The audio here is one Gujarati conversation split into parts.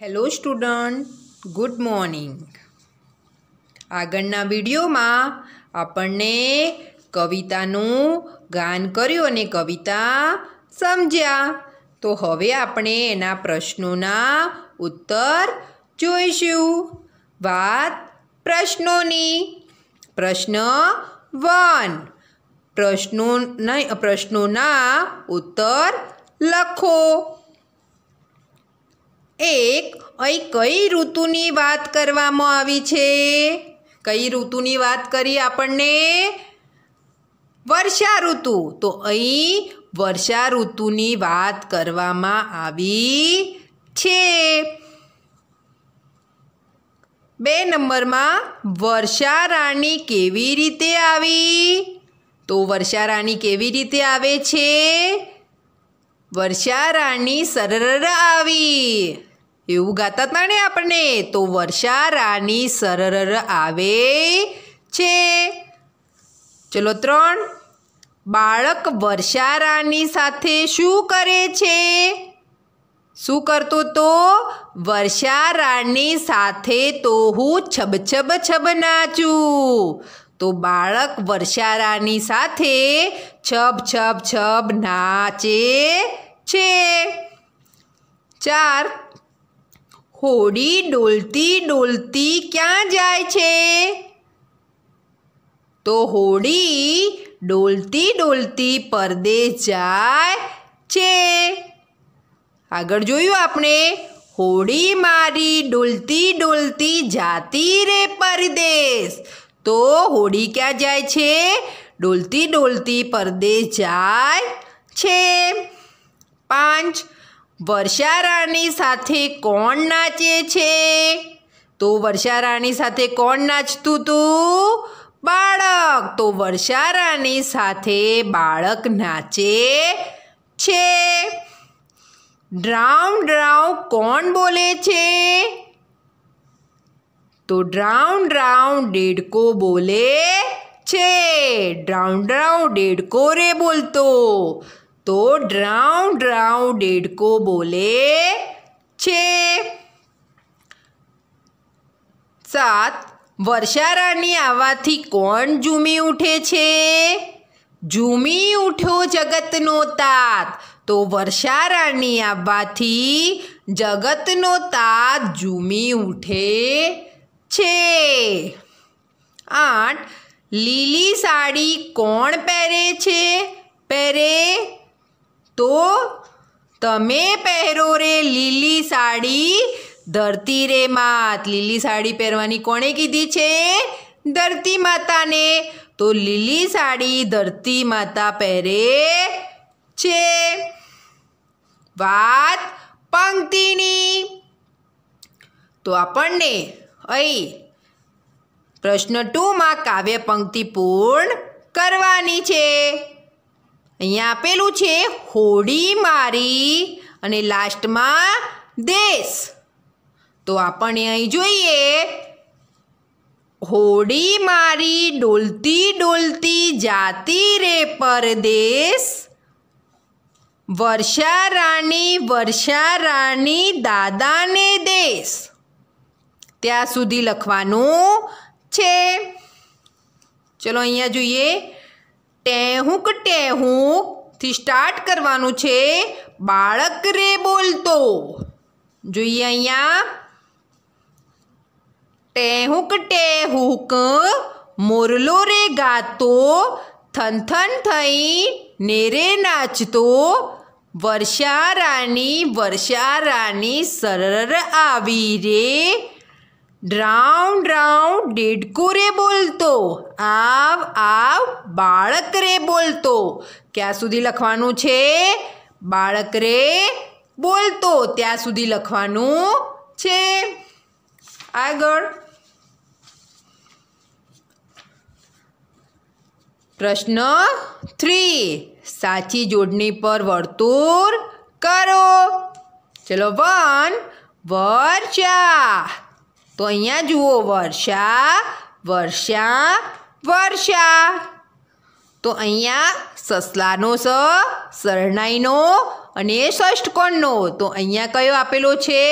હેલો સ્ટુડન્ટ ગુડ મોર્નિંગ આગળના વિડીયોમાં આપણને કવિતાનું ગાન કર્યું અને કવિતા સમજ્યા તો હવે આપણે એના પ્રશ્નોના ઉત્તર જોઈશું વાત પ્રશ્નોની પ્રશ્ન વન પ્રશ્નો પ્રશ્નોના ઉત્તર લખો એક અહીં કઈ ઋતુની વાત કરવામાં આવી છે કઈ ઋતુની વાત કરી આપણને વર્ષા ઋતુ તો અહીં વર્ષા ઋતુની વાત કરવામાં આવી છે બે નંબરમાં વર્ષા રાણી કેવી રીતે આવી તો વર્ષા રાણી કેવી રીતે આવે છે વર્ષા રાણી સરર આવી એવું ગાતા હતા ને આપણને તો વર્ષા રાની સરર આવે છે ચલો ત્રણ બાળક વર્ષા વર્ષારાની સાથે શું કરે છે શું કરતો તો વર્ષારાની સાથે તો હું છબછબ છબ નાચું તો બાળક વર્ષારાની સાથે છબ છબ છબ નાચે છે ચાર હોડી ડોલતી ડોલતી ક્યાં જાય છે તો હોડી ડોલતી ડોલતી પરદેશ જાય છે આગળ જોયું આપણે હોડી મારી ડોલતી ડોલતી જાતી રે પરદેશ તો હોડી ક્યાં જાય છે ડોલતી ડોલતી પરદેશ જાય છે પાંચ વર્ષારાણી સાથે કોણ નાચે છે તો વર્ષારાણી સાથે કોણ નાચતું તું બાળક તો વર્ષારાણી સાથે બાળક નાચે છે ડ્રાઉન ડ્રાઉ કોણ બોલે છે તો ડ્રાઉન ડ્રાઉન ડેડકો બોલે છે ડ્રાઉન ડ્રાઉ ડેડકો રે બોલતો તો ડ્રાઉં ડ્રાઉં ડેડકો બોલે છે સાત વર્ષારાની આવવાથી કોણ ઝૂમી ઉઠે છે ઝૂમી ઉઠ્યો જગતનો તાત તો વર્ષારાની આવવાથી જગતનો તાત ઝૂમી ઉઠે છે આઠ લીલી સાડી કોણ પહેરે છે પહેરે તો તમે પહેરો રે લીલી સાડી ધરતી રે માત લીલી સાડી પહેરવાની કોણે કીધી છે ધરતી માતાને તો લીલી સાડી ધરતી માતા પહેરે છે વાત પંક્તિની તો આપણને અહીં પ્રશ્ન ટુમાં કાવ્ય પંક્તિ પૂર્ણ કરવાની છે અહીંયા આપેલું છે હોડી મારી અને લાસ્ટમાં દેશ તો આપણે અહીં જોઈએ હોડી મારી ડોલતી ડોલતી જાતી રે પરદેશ વર્ષા રાણી વર્ષા રાણી દાદાને દેશ ત્યાં સુધી લખવાનું છે ચલો અહીંયા જોઈએ ટેહુંક ટેહુંકથી સ્ટાર્ટ કરવાનું છે બાળક રે બોલતો જોઈએ અહીંયા ટેહુંક ટેહુંક મોરલો રે ગાતો થનથન થઈ નેરે નાચતો વર્ષારાની રાની સરર આવી રે ડ્રાઉન્ડ ડ્રાઉન્ડ ડિડકુ રે બોલતો આવ આવ બાળક રે બોલતો ક્યાં સુધી લખવાનું છે બાળક રે બોલતો ત્યાં સુધી લખવાનું છે આગળ પ્રશ્ન થ્રી સાચી જોડણી પર વર્તુળ કરો ચલો વન વર્ચા તો અહીંયા જુઓ વર્ષા વર્ષા વર્ષા તો અહીંયા સસલાનો સ શરણાઈનો અને ષષ્ઠકોણનો તો અહીંયા કયો આપેલો છે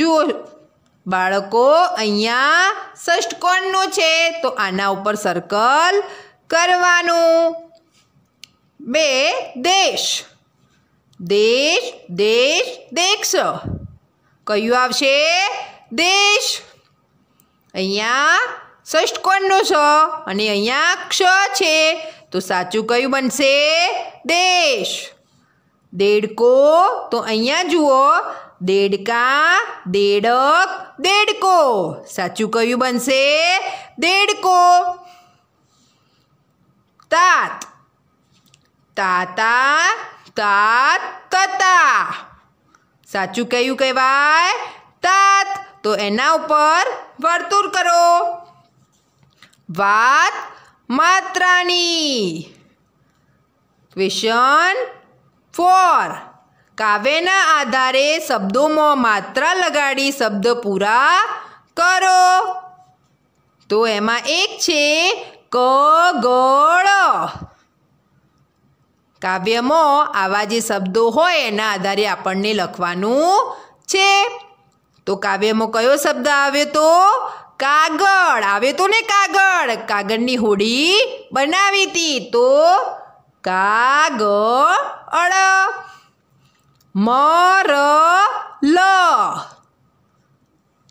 જુઓ બાળકો અહીંયા ષષ્ઠકોણનો છે તો આના ઉપર સર્કલ કરવાનું બે દેશ દેશ દેશ દેશ કયું આવશે દેશ અહીંયા ષષ્ટકોણનો સ અને અહીંયા ક્ષ છે તો સાચું કયું બનશે દેશ દેડકો તો અહીંયા જુઓ દેડકા દેડક દેડકો સાચું કયું બનશે દેડકો તાત તાતા તાત તતા સાચું કહ્યું કહેવાય તાત તો એના ઉપર વર્તુળ કરો વાત માત્રાની ક્વેશ્ચન ફોર કાવ્યના આધારે શબ્દોમાં માત્રા લગાડી શબ્દ પૂરા કરો તો એમાં એક છે ક ગળ કાવ્યમાં આવા જે શબ્દો હોય એના આધારે આપણને લખવાનું છે તો કાવ્યમાં કયો શબ્દ આવે તો કાગળ આવે તો ને કાગળ કાગળની હોડી બનાવી હતી તો કાગળ મર લ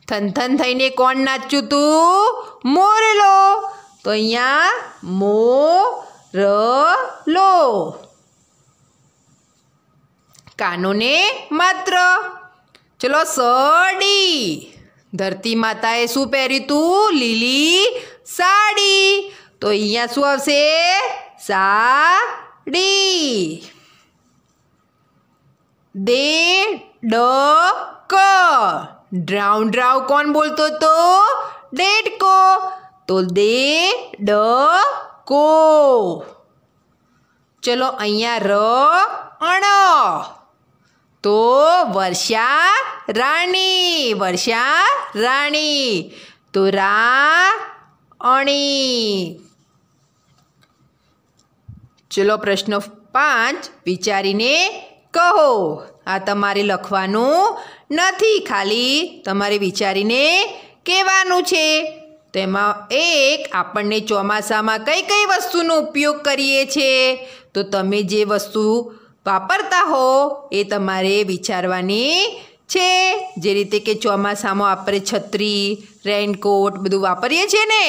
થનથન થઈને કોણ નાચ્યું તું મોરલો તો અહીંયા મો ર લો કાનોને માત્ર ચલો સડી ધરતી માતાએ શું પહેર્યું તું લીલી સાડી તો અહીંયા શું આવશે સાડી દે ડ ક ડ્રાઉન ડ્રાઉ કોણ બોલતો તો ડેડકો તો દે ડ કો ચલો અહીંયા ર અણ તો વર્ષા રાણી વર્ષા રાણી તો રા અણી ચલો પ્રશ્ન પાંચ વિચારીને કહો આ તમારે લખવાનું નથી ખાલી તમારે વિચારીને કહેવાનું છે તેમાં એક આપણને ચોમાસામાં કઈ કઈ વસ્તુનો ઉપયોગ કરીએ છીએ તો તમે જે વસ્તુ વાપરતા હો એ તમારે વિચારવાની છે જે રીતે કે ચોમાસામાં આપણે છત્રી રેઇનકોટ બધું વાપરીએ છીએ ને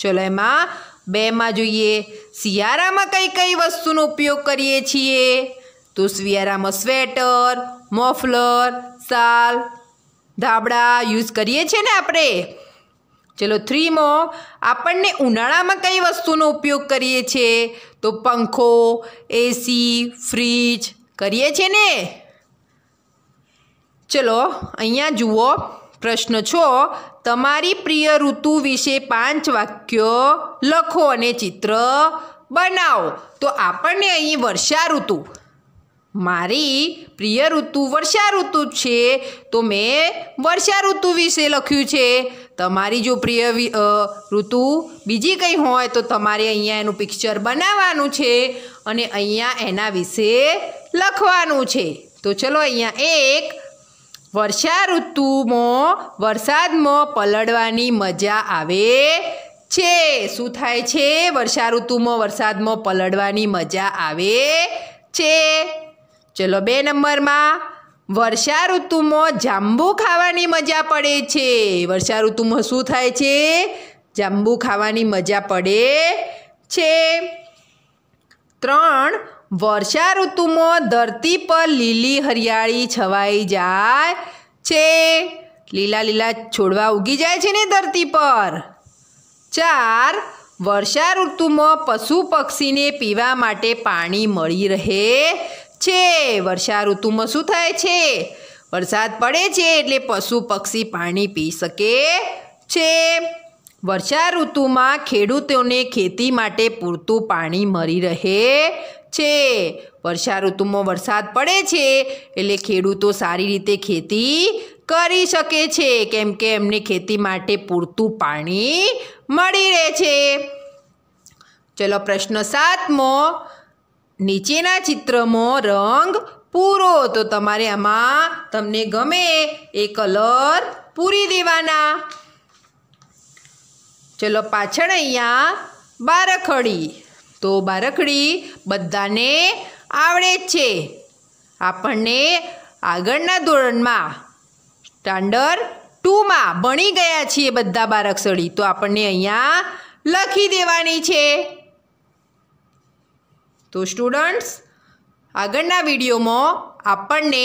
ચલો એમાં બેમાં જોઈએ શિયાળામાં કઈ કઈ વસ્તુનો ઉપયોગ કરીએ છીએ તો શિયાળામાં સ્વેટર મોફલર શાલ ધાબળા યુઝ કરીએ છીએ ને આપણે ચલો થ્રીમાં આપણને ઉનાળામાં કઈ વસ્તુનો ઉપયોગ કરીએ છીએ તો પંખો એસી ફ્રીજ કરીએ છીએ ને ચલો અહીંયા જુઓ પ્રશ્ન છો તમારી પ્રિય ઋતુ વિશે પાંચ વાક્યો લખો અને ચિત્ર બનાવો તો આપણને અહીં વર્ષા ઋતુ મારી પ્રિય ઋતુ વર્ષા ઋતુ છે તો મેં વર્ષા ઋતુ વિશે લખ્યું છે તમારી જો પ્રિય ઋતુ બીજી કંઈ હોય તો તમારે અહીંયા એનું પિક્ચર બનાવવાનું છે અને અહીંયા એના વિશે લખવાનું છે તો ચલો અહીંયા એક વર્ષા ઋતુમાં વરસાદમાં પલળવાની મજા આવે છે શું થાય છે વર્ષા ઋતુમાં વરસાદમાં પલળવાની મજા આવે છે ચલો બે નંબરમાં વર્ષા ઋતુમાં જાંબુ ખાવાની મજા પડે છે વર્ષા ઋતુમાં શું થાય છે જાંબુ ખાવાની મજા પડે છે ત્રણ વર્ષા ઋતુમાં ધરતી પર લીલી હરિયાળી છવાઈ જાય છે લીલા લીલા છોડવા ઉગી જાય છે ને ધરતી પર ચાર વર્ષા ઋતુમાં પશુ પક્ષીને પીવા માટે પાણી મળી રહે છે વર્ષા ઋતુમાં શું થાય છે વરસાદ પડે છે એટલે પશુ પક્ષી પાણી પી શકે છે વર્ષા ઋતુમાં ખેડૂતોને ખેતી માટે પૂરતું પાણી મળી રહે છે વર્ષા ઋતુમાં વરસાદ પડે છે એટલે ખેડૂતો સારી રીતે ખેતી કરી શકે છે કેમ કે એમને ખેતી માટે પૂરતું પાણી મળી રહે છે ચલો પ્રશ્ન સાતમો નીચેના ચિત્રમાં રંગ પૂરો તો તમારે આમાં તમને ગમે એ કલર પૂરી દેવાના ચલો પાછળ અહીંયા બારખડી તો બારખડી બધાને આવડે જ છે આપણને આગળના ધોરણમાં સ્ટાન્ડર ટુમાં ભણી ગયા છીએ બધા બારક્ષળી તો આપણને અહીંયા લખી દેવાની છે તો સ્ટુડન્ટ્સ આગળના વિડીયોમાં આપણને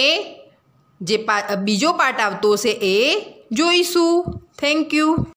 જે બીજો પાર્ટ આવતો હશે એ જોઈશું થેન્ક યુ